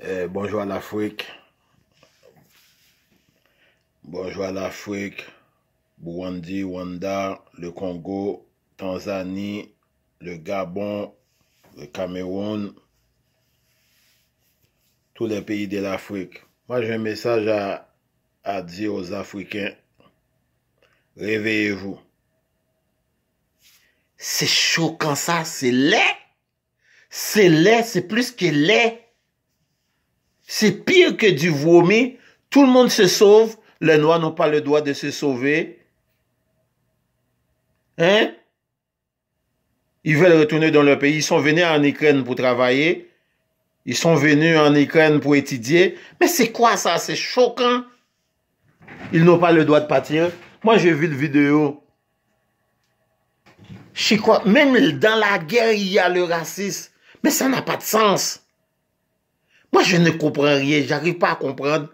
Eh, bonjour à l'Afrique Bonjour à l'Afrique Burundi, Rwanda, le Congo Tanzani Le Gabon Le Cameroun Tous les pays de l'Afrique Moi j'ai un message à A dire aux Africains Réveillez-vous C'est chaud quand ça, c'est lait C'est lait C'est plus que lait C'est pire que du vomi. Tout le monde se sauve. Les Noirs n'ont pas le droit de se sauver. Hein? Ils veulent retourner dans leur pays. Ils sont venus en Ukraine pour travailler. Ils sont venus en Ukraine pour étudier. Mais c'est quoi ça? C'est choquant. Ils n'ont pas le droit de partir. Moi, j'ai vu le vidéo. Je quoi. même dans la guerre, il y a le racisme. Mais ça n'a pas de sens. Moi, je ne comprends rien, j'arrive pas à comprendre.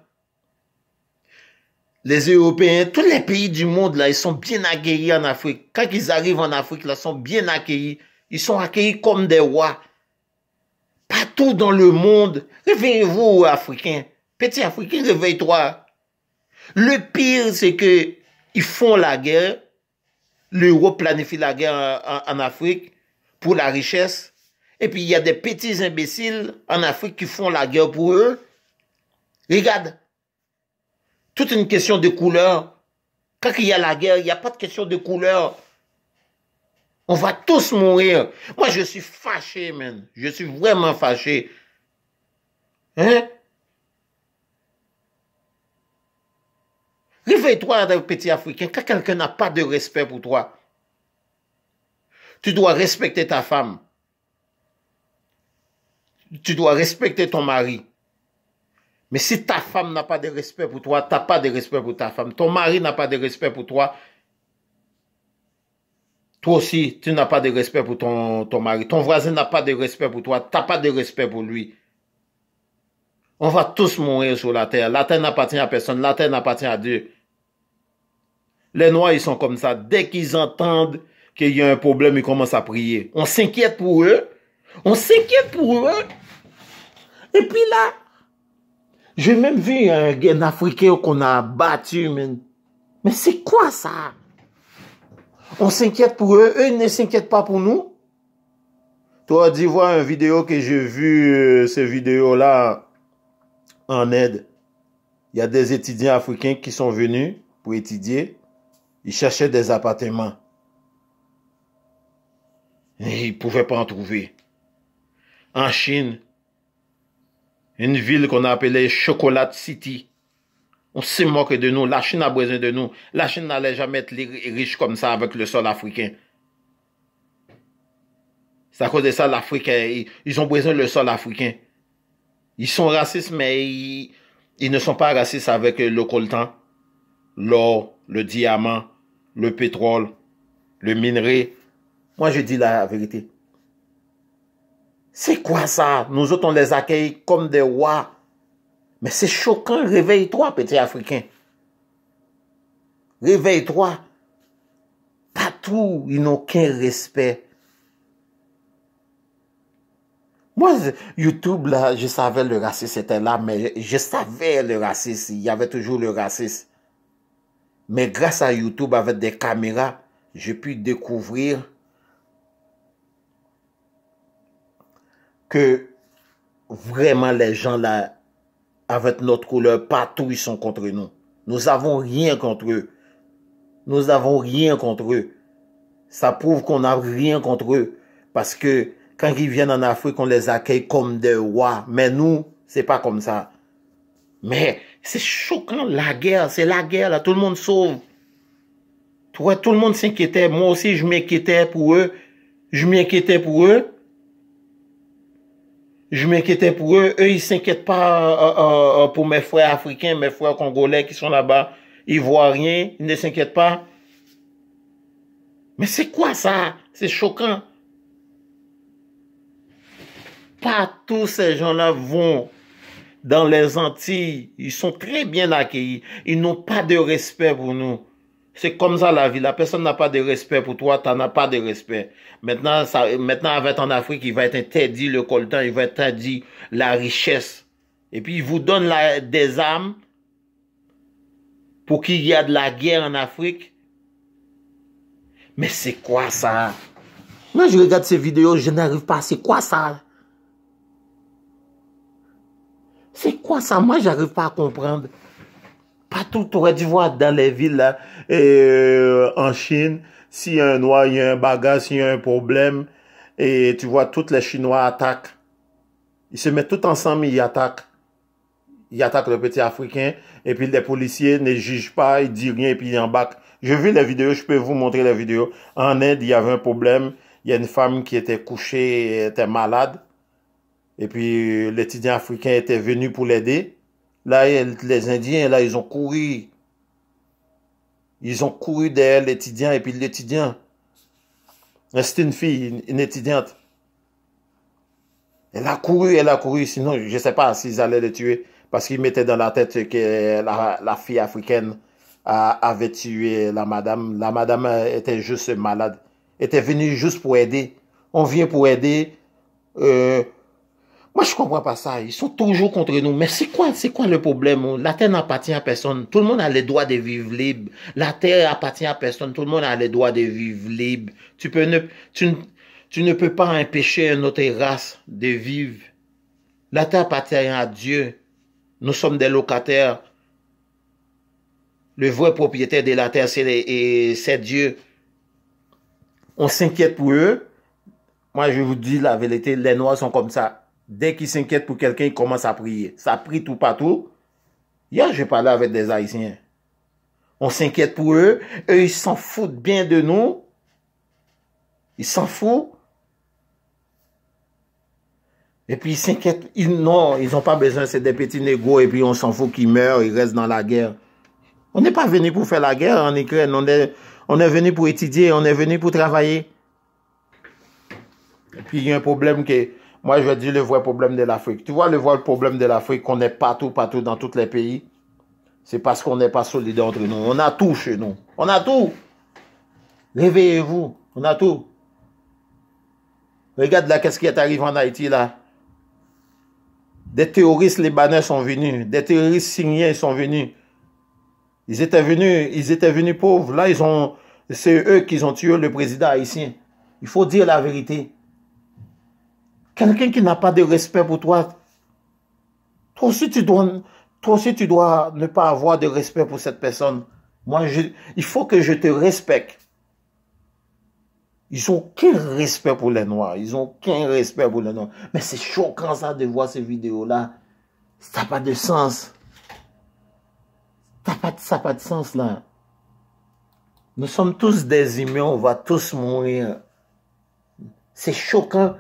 Les Européens, tous les pays du monde, là, ils sont bien accueillis en Afrique. Quand ils arrivent en Afrique, là, ils sont bien accueillis. Ils sont accueillis comme des rois. Partout dans le monde, réveillez-vous, Africains. Petit Africain, réveille-toi. Le pire, c'est que ils font la guerre. L'Europe planifie la guerre en Afrique pour la richesse. Et puis, il y a des petits imbéciles en Afrique qui font la guerre pour eux. Regarde, toute une question de couleur. Quand il y a la guerre, il n'y a pas de question de couleur. On va tous mourir. Moi, je suis fâché, man. Je suis vraiment fâché. Hein? Réveille-toi, petit Africain. Quand quelqu'un n'a pas de respect pour toi, tu dois respecter ta femme tu dois respecter ton mari. Mais si ta femme n'a pas de respect pour toi, tu pas de respect pour ta femme. Ton mari n'a pas de respect pour toi. Toi aussi, tu n'as pas de respect pour ton, ton mari. Ton voisin n'a pas de respect pour toi. Tu pas de respect pour lui. On va tous mourir sur la terre. La terre n'appartient à personne. La terre n'appartient à Dieu. Les Noirs, ils sont comme ça. Dès qu'ils entendent qu'il y a un problème, ils commencent à prier. On s'inquiète pour eux, on s'inquiète pour eux. Et puis là, j'ai même vu un, Africain qu'on a battu, Mais c'est quoi ça? On s'inquiète pour eux, eux ne s'inquiètent pas pour nous. Toi, dis moi une vidéo que j'ai vu, euh, ces vidéos-là, en aide. Il y a des étudiants africains qui sont venus pour étudier. Ils cherchaient des appartements. Et ils pouvaient pas en trouver en Chine, une ville qu'on appelait Chocolate City. On se moque de nous. La Chine a besoin de nous. La Chine n'allait jamais être riche comme ça avec le sol africain. C'est à cause de ça, l'Afrique, ils ont besoin le sol africain. Ils sont racistes, mais ils ne sont pas racistes avec le coltan, l'or, le diamant, le pétrole, le minerai. Moi, je dis la vérité. C'est quoi ça Nous autres, on les accueille comme des rois. Mais c'est choquant. Réveille-toi, petit Africain. Réveille-toi. tout, ils n'ont aucun respect. Moi, YouTube, là, je savais le racisme était là, mais je, savais le racisme. Il y avait toujours le racisme. Mais grâce à YouTube, avec des caméras, j'ai pu découvrir que vraiment les gens là, avec notre couleur, partout, ils sont contre nous. Nous n'avons rien contre eux. Nous n'avons rien contre eux. Ça prouve qu'on n'a rien contre eux. Parce que quand ils viennent en Afrique, on les accueille comme des rois. Mais nous, c'est pas comme ça. Mais c'est choquant, la guerre, c'est la guerre, là, tout le monde sauve. Toi, tout le monde s'inquiétait. Moi aussi, je m'inquiétais pour eux. Je m'inquiétais pour eux je m'inquiétais pour eux. Eux, ils s'inquiètent pas euh, euh, euh, pour mes frères africains, mes frères congolais qui sont là-bas. Ils voient rien, ils ne s'inquiètent pas. Mais c'est quoi ça C'est choquant. Pas tous ces gens-là vont dans les Antilles. Ils sont très bien accueillis. Ils n'ont pas de respect pour nous. C'est comme ça la vie. La personne n'a pas de respect pour toi, tu n'as pas de respect. Maintenant, ça, maintenant, avec en Afrique, il va être interdit le coltan, il va être interdit la richesse. Et puis, il vous donne des armes pour qu'il y ait de la guerre en Afrique. Mais c'est quoi ça? Moi, je regarde ces vidéos, je n'arrive pas. C'est quoi ça? C'est quoi ça? Moi, j'arrive pas à comprendre tout tu aurais tu vois dans les villes, euh, en Chine, s'il y a un noir, il y a un bagage, s'il y a un problème, et tu vois, tous les Chinois attaquent. Ils se mettent tous ensemble, ils attaquent. Ils attaquent le petit Africain, et puis les policiers ne jugent pas, ils disent rien, et puis ils embarquent. Je vu les vidéos, je peux vous montrer les vidéos. En Inde, il y avait un problème. Il y a une femme qui était couchée, elle était malade. Et puis euh, l'étudiant africain était venu pour l'aider. Là, les Indiens, là, ils ont couru. Ils ont couru derrière l'étudiant et puis l'étudiant. C'était une fille, une étudiante. Elle a couru, elle a couru. Sinon, je ne sais pas s'ils allaient le tuer. Parce qu'ils mettaient dans la tête que la, fille africaine avait tué la madame. La madame était juste malade. était venue juste pour aider. On vient pour aider. Euh, moi, je comprends pas ça. Ils sont toujours contre nous. Mais c'est quoi, c'est quoi le problème? La terre n'appartient à personne. Tout le monde a le droit de vivre libre. La terre appartient à personne. Tout le monde a le droit de vivre libre. Tu peux ne, tu, ne peux pas empêcher une autre race de vivre. La terre appartient à Dieu. Nous sommes des locataires. Le vrai propriétaire de la terre, c'est Dieu. On s'inquiète pour eux. Moi, je vous dis la vérité, les Noirs sont comme ça. Dès qu'ils s'inquiètent pour quelqu'un, ils commence à prier. Ça prie tout partout. Hier, j'ai parlé avec des Haïtiens. On s'inquiète pour eux. Eux, ils s'en foutent bien de nous. Ils s'en foutent. Et puis ils s'inquiètent. Ils, non, ils n'ont pas besoin. C'est des petits négos. Et puis on s'en fout qu'ils meurent. Ils restent dans la guerre. On n'est pas venu pour faire la guerre en Ukraine. On est, on est venu pour étudier. On est venu pour travailler. Et puis il y a un problème qui est moi, je vais dire le vrai problème de l'Afrique. Tu vois le vrai problème de l'Afrique qu'on est partout, partout dans tous les pays. C'est parce qu'on n'est pas solidaire entre nous. On a tout chez nous. On a tout. Réveillez-vous. On a tout. Regarde là, qu'est-ce qui est arrivé en Haïti là. Des terroristes libanais sont venus. Des terroristes syriens sont venus. Ils étaient venus, ils étaient venus pauvres. Là, ils ont, c'est eux qui ont tué le président haïtien. Il faut dire la vérité. Quelqu'un qui n'a pas de respect pour toi, toi aussi, tu dois, tu dois ne pas avoir de respect pour cette personne. Moi, il faut que je te respecte. Ils ont aucun respect pour les Noirs. Ils ont aucun respect pour les Noirs. Mais c'est choquant ça de voir ces vidéos-là. Ça n'a pas de sens. Ça n'a pas, pas de sens là. Nous sommes tous des humains, on va tous mourir. C'est choquant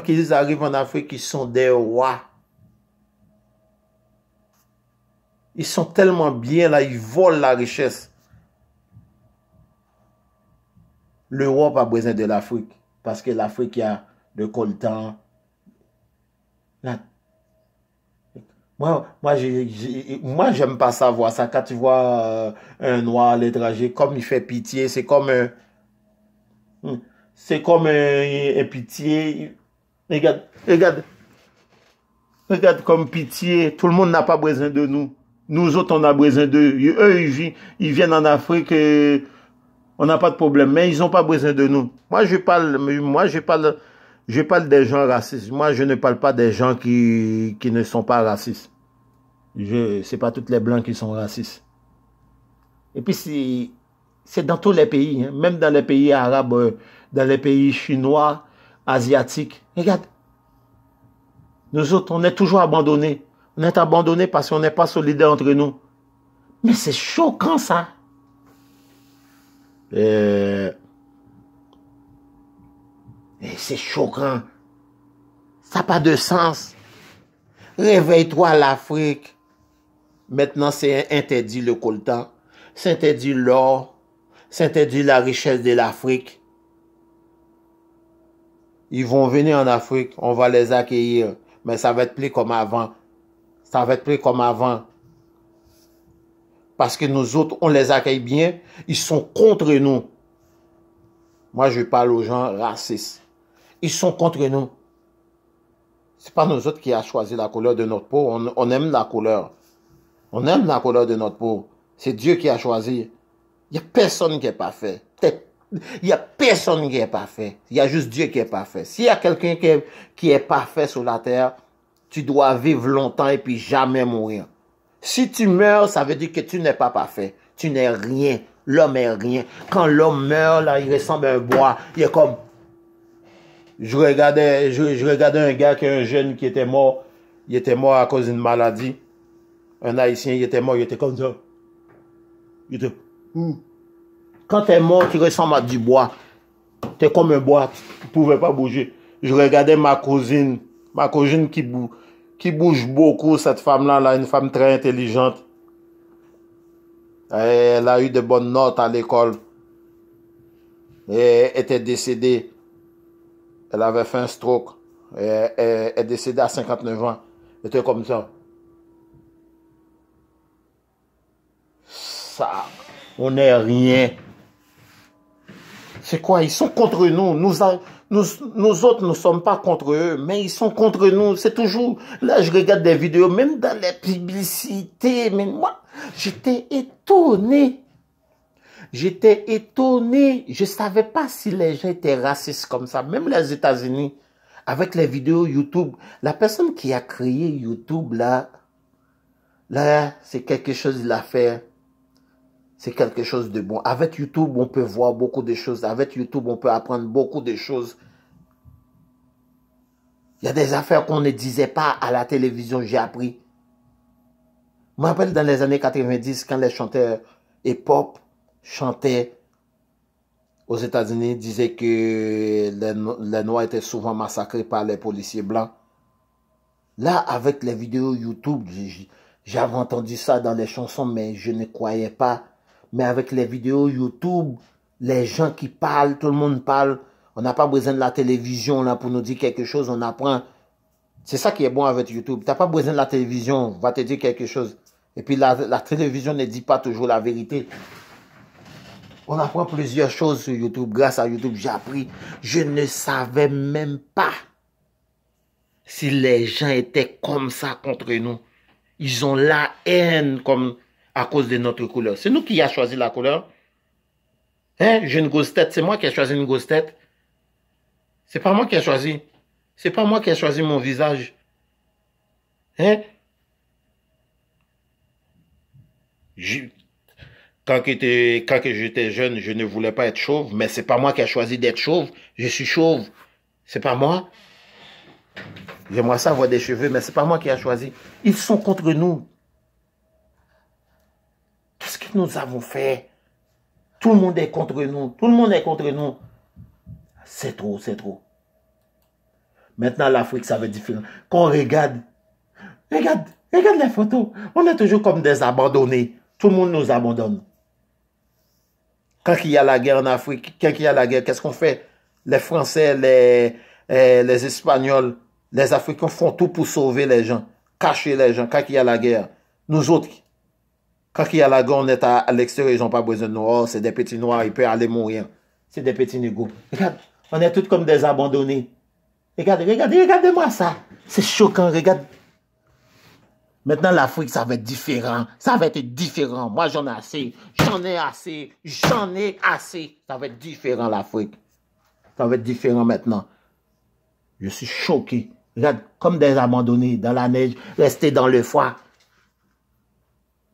quand ils arrivent en Afrique, ils sont des rois. Ils sont tellement bien là, ils volent la richesse. L'Europe a besoin de l'Afrique parce que l'Afrique a de coltan. Moi, moi, moi j'aime pas savoir ça. Quand tu vois euh, un noir à l'étranger, comme il fait pitié, c'est comme C'est comme un pitié. Regarde, regarde. Regarde comme pitié. Tout le monde n'a pas besoin de nous. Nous autres, on a besoin d'eux. Eux, ils, viennent en Afrique, on n'a pas de problème. Mais ils n'ont pas besoin de nous. Moi, je parle, moi, je parle, je parle des gens racistes. Moi, je ne parle pas des gens qui, ne sont pas racistes. Je, sont pas tous les blancs qui sont racistes. Et puis, c'est, dans tous les pays, hein. même dans les pays arabes, euh, dans les pays chinois, Asiatique, Regarde. Nous autres, on est toujours abandonnés. On est abandonnés parce qu'on n'est pas solidaires entre nous. Mais c'est choquant ça. Euh... c'est choquant. Ça n'a pas de sens. Réveille-toi l'Afrique. Maintenant, c'est interdit le coltan. C'est interdit l'or. C'est interdit la richesse de l'Afrique. Ils vont venir en Afrique, on va les accueillir, mais ça va être plus comme avant. Ça va être plus comme avant. Parce que nous autres, on les accueille bien, ils sont contre nous. Moi, je parle aux gens racistes. Ils sont contre nous. C'est pas nous autres qui a choisi la couleur de notre peau. On, aime la couleur. On aime la couleur de notre peau. C'est Dieu qui a choisi. Il n'y a personne qui est parfait. Y a peson ki e pafe. Y a jous die ki e pafe. Si y a kelken ki e pafe sou la ter, tu doa vive lontan e pi jamen mourir. Si tu mèr, sa ve di ki tu nè pa pafe. Tu nè rien. Lòm è rien. Kan lòm mèr, la, y ressemble a un boi. Yè kom. Jou regade un gè kè un jèn ki etè mò. Y etè mò a kòz un maladi. Un haïsien, y etè mò. Y etè kon zò. Y etè mò. Kan te moun, ti resanman di boite. Te kon men boite. Pouve pa bouje. Jou regade ma kozine. Ma kozine ki bouj. Ki bouj boku set fam lan la. Un fam tre intelijante. El a yu de bon not al ekol. E te desede. El ave fin stroke. E desede a 59 an. E te kom son. Sa. On ne rien. C'est quoi Ils sont contre nous. Nous, nous, nous autres ne sommes pas contre eux, mais ils sont contre nous. C'est toujours... Là, je regarde des vidéos, même dans les publicités. Mais moi, j'étais étonné. J'étais étonné. Je savais pas si les gens étaient racistes comme ça. Même les États-Unis, avec les vidéos YouTube, la personne qui a créé YouTube, là, là, c'est quelque chose, de a fait c'est quelque chose de bon. Avec YouTube, on peut voir beaucoup de choses. Avec YouTube, on peut apprendre beaucoup de choses. Il y a des affaires qu'on ne disait pas à la télévision, j'ai appris. Je me rappelle dans les années 90, quand les chanteurs hip-hop chantaient aux États-Unis, disaient que les, les Noirs étaient souvent massacrés par les policiers blancs. Là, avec les vidéos YouTube, j'avais entendu ça dans les chansons, mais je ne croyais pas mais avec les vidéos YouTube, les gens qui parlent, tout le monde parle. On n'a pas besoin de la télévision là pour nous dire quelque chose. On apprend. C'est ça qui est bon avec YouTube. Tu n'as pas besoin de la télévision. On va te dire quelque chose. Et puis la, la télévision ne dit pas toujours la vérité. On apprend plusieurs choses sur YouTube. Grâce à YouTube, j'ai appris. Je ne savais même pas si les gens étaient comme ça contre nous. Ils ont la haine comme à cause de notre couleur. C'est nous qui a choisi la couleur. Hein? J'ai une grosse tête, c'est moi qui ai choisi une grosse tête. C'est pas moi qui ai choisi. C'est pas moi qui ai choisi mon visage. Hein? Quand, quand j'étais jeune, je ne voulais pas être chauve, mais c'est pas moi qui ai choisi d'être chauve. Je suis chauve. C'est pas moi. J'aimerais ça avoir des cheveux, mais c'est pas moi qui ai choisi. Ils sont contre nous ce que nous avons fait Tout le monde est contre nous, tout le monde est contre nous. C'est trop, c'est trop. Maintenant, l'Afrique, ça veut dire Quand on regarde, regarde, regarde les photos. On est toujours comme des abandonnés. Tout le monde nous abandonne. Quand il y a la guerre en Afrique, quand il y a la guerre, qu'est-ce qu'on fait Les Français, les, eh, les Espagnols, les Africains font tout pour sauver les gens, cacher les gens quand il y a la guerre. Nous autres, quand il y a la on à, à l'extérieur, ils n'ont pas besoin de noir oh, c'est des petits noirs, ils peuvent aller mourir. C'est des petits négos. Regarde, on est tous comme des abandonnés. Regardez, regardez, regardez-moi ça. C'est choquant, regarde. Maintenant, l'Afrique, ça va être différent. Ça va être différent. Moi, j'en ai assez. J'en ai assez. J'en ai assez. Ça va être différent, l'Afrique. Ça va être différent maintenant. Je suis choqué. Regarde, comme des abandonnés dans la neige, restés dans le foie.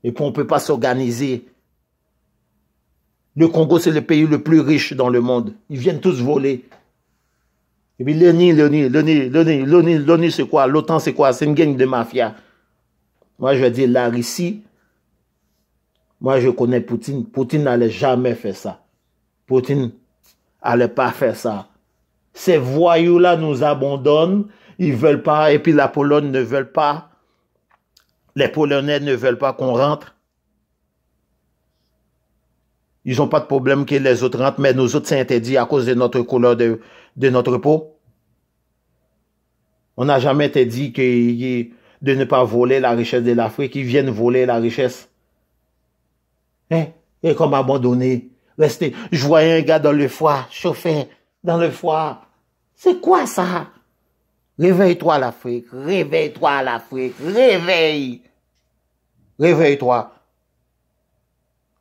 Et puis on ne peut pas s'organiser. Le Congo, c'est le pays le plus riche dans le monde. Ils viennent tous voler. Et puis l'ONU, l'ONU, l'ONU, l'ONU, l'ONU, c'est quoi L'OTAN, c'est quoi C'est une gang de mafia. Moi, je dis dire, la Russie, moi, je connais Poutine. Poutine n'allait jamais faire ça. Poutine n'allait pas faire ça. Ces voyous-là nous abandonnent. Ils veulent pas. Et puis la Pologne ne veut pas. Les Polonais ne veulent pas qu'on rentre. Ils n'ont pas de problème que les autres rentrent, mais nous autres, c'est interdit à cause de notre couleur de, de notre peau. On n'a jamais été dit que, de ne pas voler la richesse de l'Afrique. Ils viennent voler la richesse. Hein? Et comme abandonner. Rester. Je voyais un gars dans le foie, chauffer dans le foie. C'est quoi ça? Réveille-toi l'Afrique, réveille-toi l'Afrique, réveille! Réveille-toi.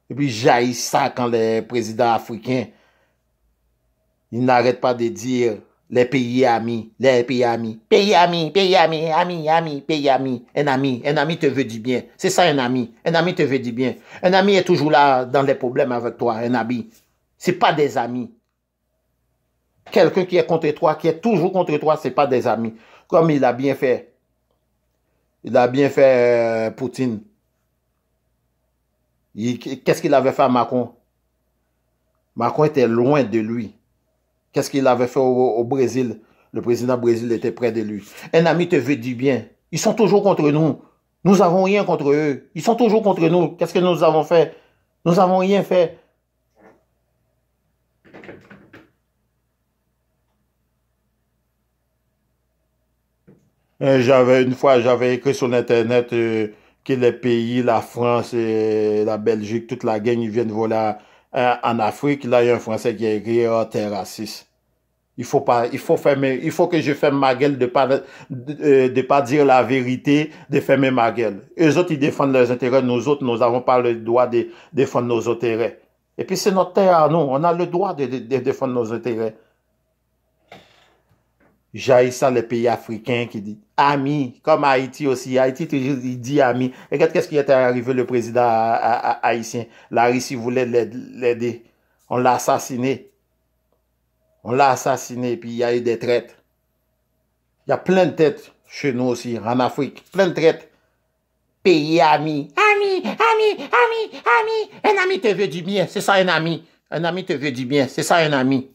Et puis jaillit ça quand les présidents africains, ils n'arrêtent pas de dire les pays amis, les pays amis, pays amis, pays amis, amis, amis, pays amis, un ami, un ami te veut du bien. C'est ça un ami, un ami te veut du bien. Un ami est toujours là dans les problèmes avec toi, un ami. C'est pas des amis. Quelqu'un qui est contre toi, qui est toujours contre toi, c'est pas des amis. Comme il a bien fait. Il a bien fait euh, Poutine. Qu'est-ce qu'il avait fait à Macron Macron était loin de lui. Qu'est-ce qu'il avait fait au, Brésil Le président Brésil était près de lui. Un ami te veut du bien. Ils sont toujours contre nous. Nous n'avons rien contre eux. Ils sont toujours contre nous. Qu'est-ce que nous avons fait Nous n'avons rien fait. Euh, j'avais une fois, j'avais écrit sur Internet... Euh, que les pays, la France, et la Belgique, toute la gang, ils viennent voler euh, en Afrique. Là, il y a un Français qui a écrit oh, t'es raciste. Il faut pas, il faut fermer, il faut que je ferme ma gueule de pas, euh, euh, de, pas dire la vérité, de fermer ma gueule. Eux autres, ils défendent leurs intérêts. Nous autres, nous avons pas le droit de défendre nos intérêts. Et puis, c'est notre terre à nous. On a le droit de défendre nos intérêts jaillissant les pays africains qui dit Ami » comme Haïti aussi. Haïti toujours dit Ami regarde qu'est-ce qui est arrivé le président haïtien? La Russie voulait l'aider. On l'a assassiné. On l'a assassiné, puis il y a eu des traites. Il y a plein de traites chez nous aussi, en Afrique. Plein de traites. Pays Ami, Ami, Ami, Ami ». Un ami te veut du bien, c'est ça un ami. Un ami te veut du bien, c'est ça un ami.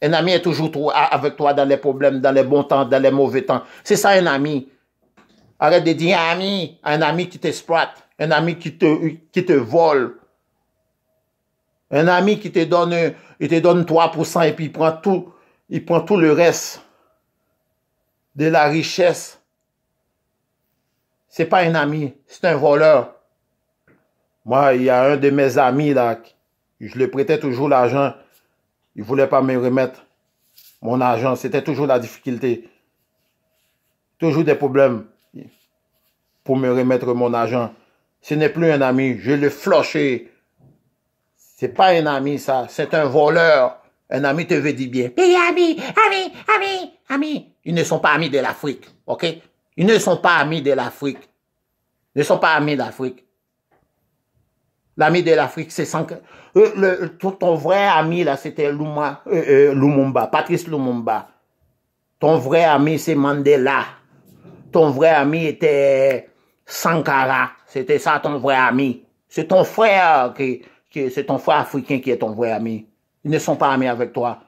Un ami est toujours avec toi dans les problèmes, dans les bons temps, dans les mauvais temps. C'est ça un ami. Arrête de dire ami, un ami qui t'exploite, un ami qui te, qui te vole. Un ami qui te donne, il te donne 3% et puis il prend tout, il prend tout le reste de la richesse. C'est pas un ami, c'est un voleur. Moi, il y a un de mes amis là, je lui prêtais toujours l'argent. Il ne voulaient pas me remettre mon argent. C'était toujours la difficulté. Toujours des problèmes pour me remettre mon argent. Ce n'est plus un ami. Je l'ai floché. C'est pas un ami, ça. C'est un voleur. Un ami te veut dire bien. Pays ami, ami, ami, ami. Ils ne sont pas amis de l'Afrique. OK? Ils ne sont pas amis de l'Afrique. Ils ne sont pas amis de l'Afrique. L'ami de l'Afrique, c'est sans... Euh, ton vrai ami, là, c'était euh, euh, Lumumba, Patrice Lumumba. Ton vrai ami, c'est Mandela. Ton vrai ami était Sankara. C'était ça, ton vrai ami. C'est ton frère qui, c'est ton frère africain qui est ton vrai ami. Ils ne sont pas amis avec toi.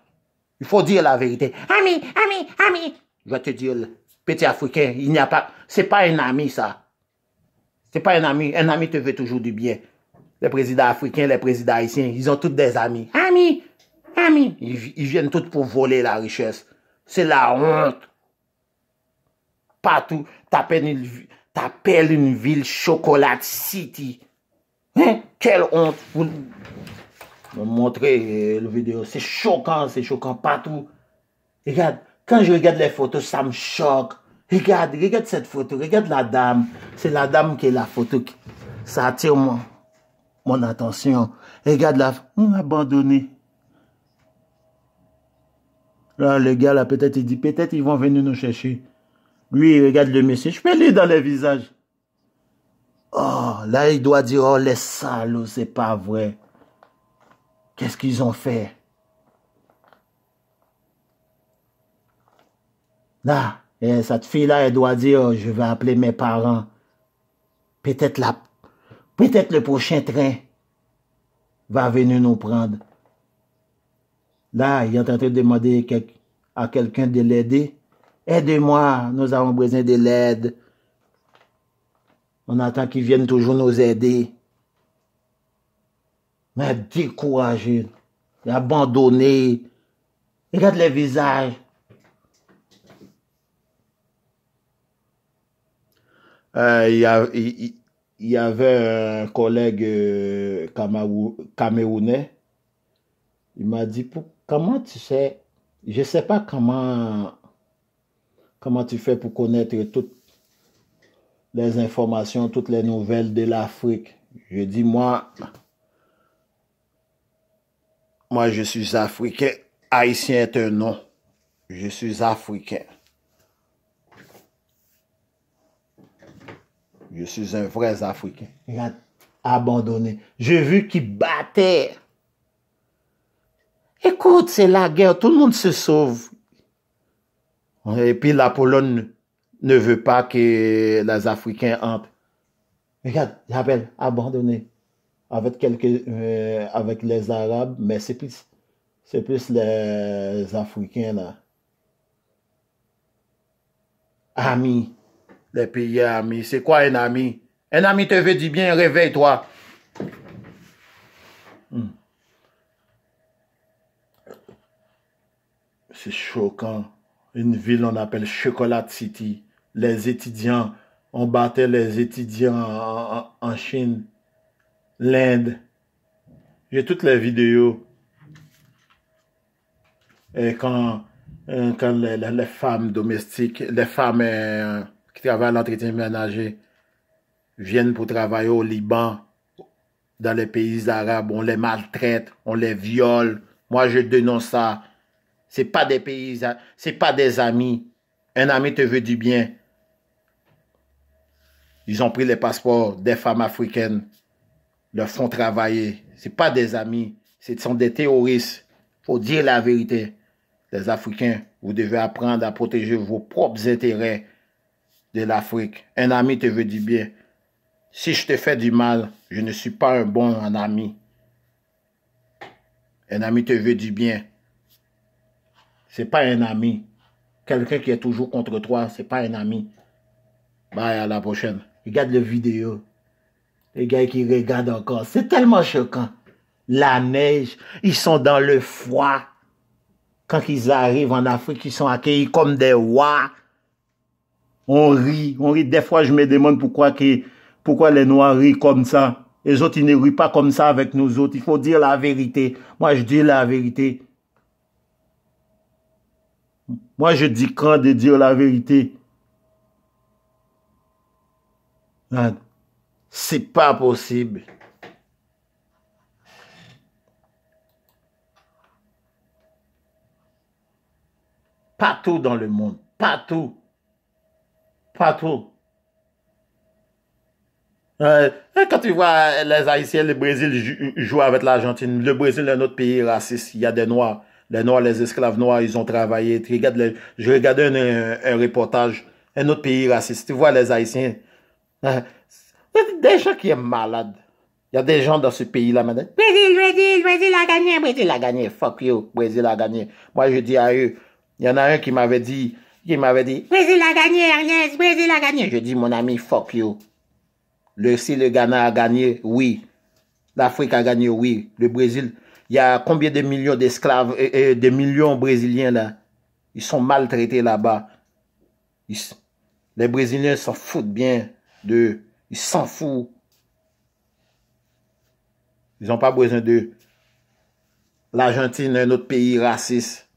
Il faut dire la vérité. Ami, ami, ami. Je vais te dire, petit africain, il n'y a pas, c'est pas un ami, ça. C'est pas un ami. Un ami te veut toujours du bien les présidents africains, les présidents haïtiens, ils ont tous des amis. Amis, amis. Ils, viennent tous pour voler la richesse. C'est la honte. Partout, t'appelles une, une ville chocolat City. Hein? Quelle honte. Vous montrer euh, vidéo. C'est choquant, c'est choquant partout. Regarde, quand je regarde les photos, ça me choque. Regarde, regarde cette photo, regarde la dame. C'est la dame qui est la photo. Ça attire moi mon attention. Regarde là, on hum, abandonné. Là, le gars là, peut-être, il dit, peut-être ils vont venir nous chercher. Lui, regarde le monsieur, je peux lire dans les visages. Oh, là, il doit dire, oh, les salauds, c'est pas vrai. Qu'est-ce qu'ils ont fait? Là, eh, cette fille-là, elle doit dire, oh, je vais appeler mes parents. Peut-être la Peut-être le prochain train va venir nous prendre. Là, il est en train de demander à quelqu'un de l'aider. Aidez-moi, nous avons besoin de l'aide. On attend qu'ils viennent toujours nous aider. Mais découragé, abandonné. Regarde les visages. Euh, il, y a, il, il y avait un collègue euh, camerounais. Il m'a dit, comment tu sais, je ne sais pas comment, comment tu fais pour connaître toutes les informations, toutes les nouvelles de l'Afrique. Je dis, moi, moi, je suis africain. Haïtien est un nom. Je suis africain. Je suis un vrai Africain. Regarde, abandonné. J'ai vu qu'ils battait. Écoute, c'est la guerre, tout le monde se sauve. Et puis la Pologne ne veut pas que les Africains entrent. Regarde, j'appelle, abandonné. Avec quelques, euh, avec les Arabes, mais c'est plus, c'est plus les Africains là. Amis. Les pays amis, c'est quoi un ami Un ami te veut du bien, réveille-toi. Hmm. C'est choquant. Une ville, on appelle Chocolate City. Les étudiants, on battait les étudiants en, Chine, l'Inde. J'ai toutes les vidéos. Et quand, euh, quand les, femmes domestiques, les femmes... Euh, qui travaillent à l'entretien ménager viennent pour travailler au Liban, dans les pays arabes, on les maltraite, on les viole. Moi, je dénonce ça. C'est pas des pays, c'est pas des amis. Un ami te veut du bien. Ils ont pris les passeports des femmes africaines, leur font travailler. C'est pas des amis, ce sont des terroristes. Faut dire la vérité. Les Africains, vous devez apprendre à protéger vos propres intérêts de l'Afrique. Un ami te veut du bien. Si je te fais du mal, je ne suis pas un bon ami. Un ami te veut du bien. C'est pas un ami. Quelqu'un qui est toujours contre toi, c'est pas un ami. Bye, à la prochaine. Regarde la vidéo. Les gars qui regardent encore. C'est tellement choquant. La neige, ils sont dans le froid. Quand ils arrivent en Afrique, ils sont accueillis comme des rois on rit, on rit. Des fois, je me demande pourquoi que, pourquoi les Noirs rient comme ça. Les autres, ils ne rient pas comme ça avec nous autres. Il faut dire la vérité. Moi, je dis la vérité. Moi, je dis quand de dire la vérité. Ah, c'est pas possible. Partout dans le monde, partout. Pas euh, trop. quand tu vois euh, les Haïtiens, le Brésil joue avec l'Argentine. Le Brésil est un autre pays raciste. Il y a des Noirs. Les Noirs, les esclaves noirs, ils ont travaillé. Tu regardes je regardais un, reportage. Un autre pays raciste. Tu vois les Haïtiens. Euh, des gens qui sont malades. Il y a des gens dans ce pays-là maintenant. Brésil, Brésil, Brésil a gagné, Brésil a gagné. Fuck you, Brésil a gagné. Moi, je dis à eux, il y en a un qui m'avait dit, il m'avait dit, Brésil a gagné, Ernest, Brésil a gagné. Je dis, mon ami, fuck you. Le, si le Ghana a gagné, oui. L'Afrique a gagné, oui. Le Brésil, il y a combien de millions d'esclaves, et euh, millions euh, de millions brésiliens là Ils sont maltraités là-bas. Les Brésiliens s'en foutent bien de... Ils s'en foutent. Ils n'ont pas besoin d'eux. L'Argentine est un autre pays raciste.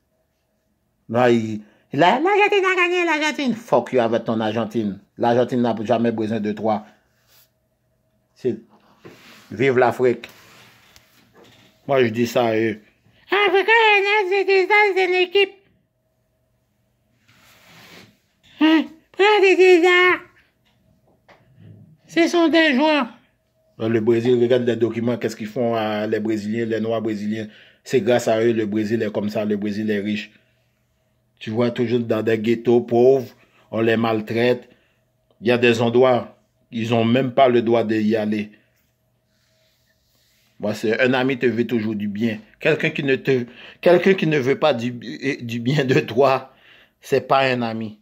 Non, ils, l'Argentine a gagné, l'Argentine. Fuck you avec ton Argentine. L'Argentine n'a jamais besoin de toi. Vive l'Afrique. Moi, je dis ça à eux. Afrique, c'est une équipe. Hein? Prends des Ce sont des joueurs. Euh, le Brésil, regarde les documents, qu'est-ce qu'ils font à euh, les Brésiliens, les Noirs brésiliens. C'est grâce à eux, le Brésil est comme ça, le Brésil est riche. Tu vois, toujours dans des ghettos pauvres, on les maltraite. Il y a des endroits, ils n'ont même pas le droit d'y aller. Bah, un ami te veut toujours du bien. Quelqu'un qui ne qui ne veut pas du, du bien de toi, c'est pas un ami.